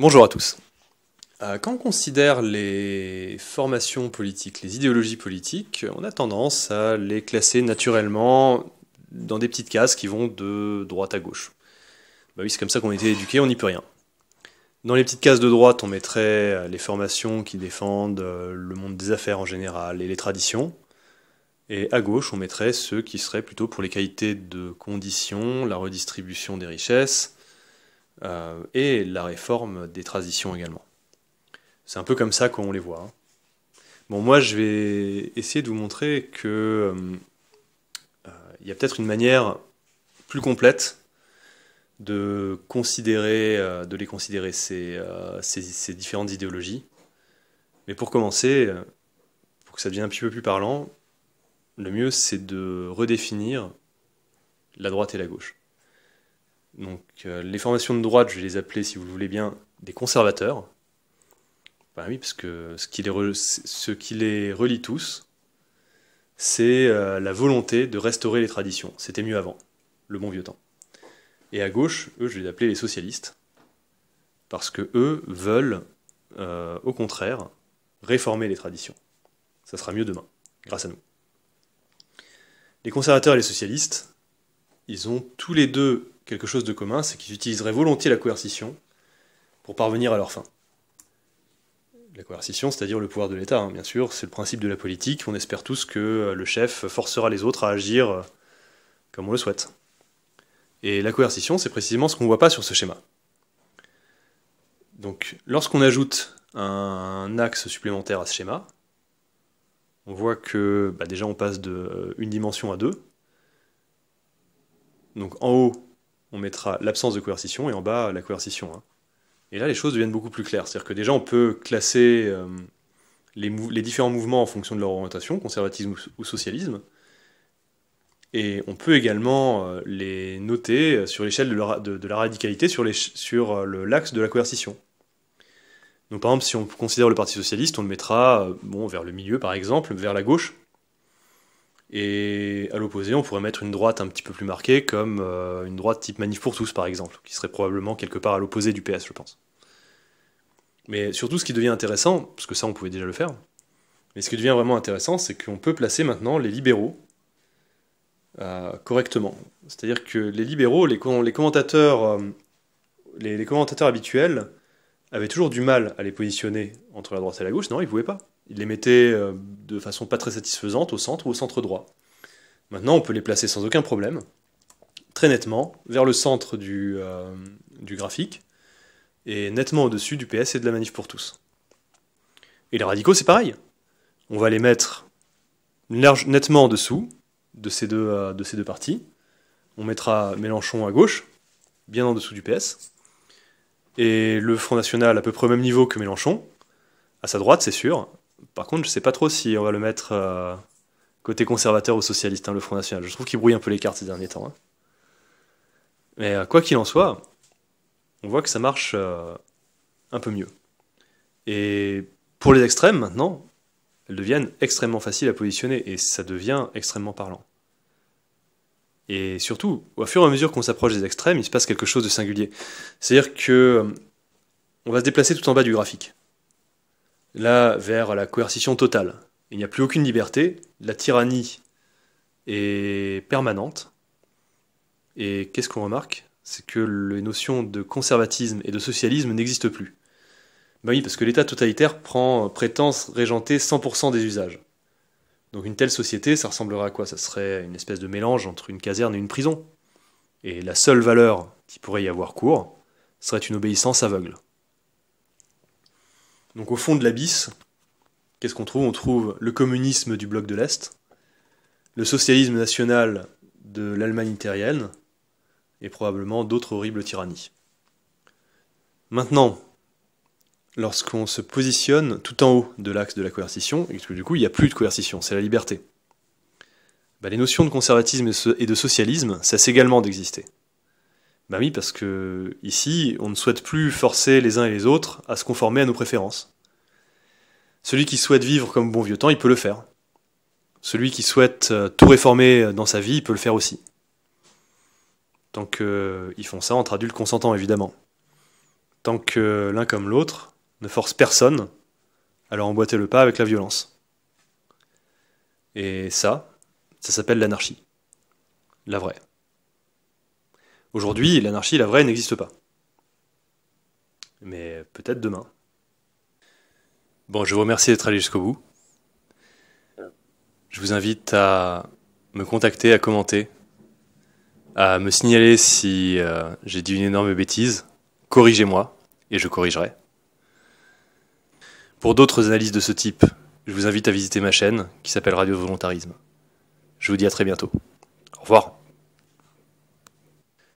Bonjour à tous. Euh, quand on considère les formations politiques, les idéologies politiques, on a tendance à les classer naturellement dans des petites cases qui vont de droite à gauche. Bah oui, c'est comme ça qu'on été éduqué, on n'y peut rien. Dans les petites cases de droite, on mettrait euh, les formations qui défendent euh, le monde des affaires en général et les traditions. Et à gauche, on mettrait ceux qui seraient plutôt pour les qualités de conditions, la redistribution des richesses, euh, et la réforme des traditions également. C'est un peu comme ça qu'on les voit. Hein. Bon, moi, je vais essayer de vous montrer que euh, euh, il y a peut-être une manière plus complète de considérer, de les considérer ces, ces, ces, différentes idéologies. Mais pour commencer, pour que ça devienne un petit peu plus parlant, le mieux, c'est de redéfinir la droite et la gauche. Donc euh, les formations de droite, je vais les appeler, si vous le voulez bien, des conservateurs. Ben oui, parce que ce qui les, ce qui les relie tous, c'est euh, la volonté de restaurer les traditions. C'était mieux avant, le bon vieux temps. Et à gauche, eux, je vais les appeler les socialistes, parce que eux veulent, euh, au contraire, réformer les traditions. Ça sera mieux demain, grâce à nous. Les conservateurs et les socialistes, ils ont tous les deux quelque chose de commun, c'est qu'ils utiliseraient volontiers la coercition pour parvenir à leur fin. La coercition, c'est-à-dire le pouvoir de l'État, hein, bien sûr, c'est le principe de la politique. On espère tous que euh, le chef forcera les autres à agir euh, comme on le souhaite. Et la coercition, c'est précisément ce qu'on ne voit pas sur ce schéma. Donc, lorsqu'on ajoute un axe supplémentaire à ce schéma, on voit que bah, déjà on passe de euh, une dimension à deux. Donc en haut, on mettra l'absence de coercition et en bas la coercition. Hein. Et là, les choses deviennent beaucoup plus claires. C'est-à-dire que déjà, on peut classer euh, les, différents mouvements en fonction de leur orientation, conservatisme ou, socialisme. Et on peut également euh, les noter sur l'échelle de, la radicalité, sur euh, l'axe sur, de la coercition. Donc par exemple, si on considère le Parti Socialiste, on le mettra bon, vers le milieu, par exemple, vers la gauche, et à l'opposé, on pourrait mettre une droite un petit peu plus marquée, comme euh, une droite type Manif pour tous, par exemple, qui serait probablement quelque part à l'opposé du PS, je pense. Mais surtout, ce qui devient intéressant, parce que ça, on pouvait déjà le faire, mais ce qui devient vraiment intéressant, c'est qu'on peut placer maintenant les libéraux euh, correctement. C'est-à-dire que les libéraux, les, commentateurs, euh, les, les commentateurs habituels avaient toujours du mal à les positionner entre la droite et la gauche. Non, ils ne pouvaient pas. Il les mettait euh, de façon pas très satisfaisante au centre ou au centre droit. Maintenant, on peut les placer sans aucun problème, très nettement, vers le centre du, euh, du graphique, et nettement au-dessus du PS et de la manif pour tous. Et les radicaux, c'est pareil. On va les mettre nettement en dessous de ces, deux, euh, de ces deux parties. On mettra Mélenchon à gauche, bien en dessous du PS. Et le Front National à peu près au même niveau que Mélenchon, à sa droite, c'est sûr, par contre, je ne sais pas trop si on va le mettre euh, côté conservateur ou socialiste, hein, le Front National. Je trouve qu'il brouille un peu les cartes ces derniers temps. Hein. Mais euh, quoi qu'il en soit, on voit que ça marche euh, un peu mieux. Et pour les extrêmes, maintenant, elles deviennent extrêmement faciles à positionner et ça devient extrêmement parlant. Et surtout, au fur et à mesure qu'on s'approche des extrêmes, il se passe quelque chose de singulier. C'est-à-dire que on va se déplacer tout en bas du graphique là vers la coercition totale. Il n'y a plus aucune liberté, la tyrannie est permanente. Et qu'est-ce qu'on remarque C'est que les notions de conservatisme et de socialisme n'existent plus. Bah oui, parce que l'État totalitaire prend prétence régenter 100% des usages. Donc une telle société, ça ressemblerait à quoi Ça serait une espèce de mélange entre une caserne et une prison. Et la seule valeur qui pourrait y avoir cours serait une obéissance aveugle. Donc au fond de l'abysse, qu'est-ce qu'on trouve On trouve le communisme du bloc de l'Est, le socialisme national de l'Allemagne itérienne, et probablement d'autres horribles tyrannies. Maintenant, lorsqu'on se positionne tout en haut de l'axe de la coercition, et du coup il n'y a plus de coercition, c'est la liberté, bah, les notions de conservatisme et de socialisme cessent également d'exister. Bah oui, parce que ici, on ne souhaite plus forcer les uns et les autres à se conformer à nos préférences. Celui qui souhaite vivre comme bon vieux temps, il peut le faire. Celui qui souhaite euh, tout réformer euh, dans sa vie, il peut le faire aussi. Tant qu'ils euh, font ça entre adultes consentants, évidemment. Tant que l'un comme l'autre ne force personne à leur emboîter le pas avec la violence. Et ça, ça s'appelle l'anarchie. La vraie. Aujourd'hui, l'anarchie, la vraie, n'existe pas. Mais peut-être demain. Bon, je vous remercie d'être allé jusqu'au bout. Je vous invite à me contacter, à commenter, à me signaler si euh, j'ai dit une énorme bêtise. Corrigez-moi et je corrigerai. Pour d'autres analyses de ce type, je vous invite à visiter ma chaîne qui s'appelle Radio Volontarisme. Je vous dis à très bientôt. Au revoir.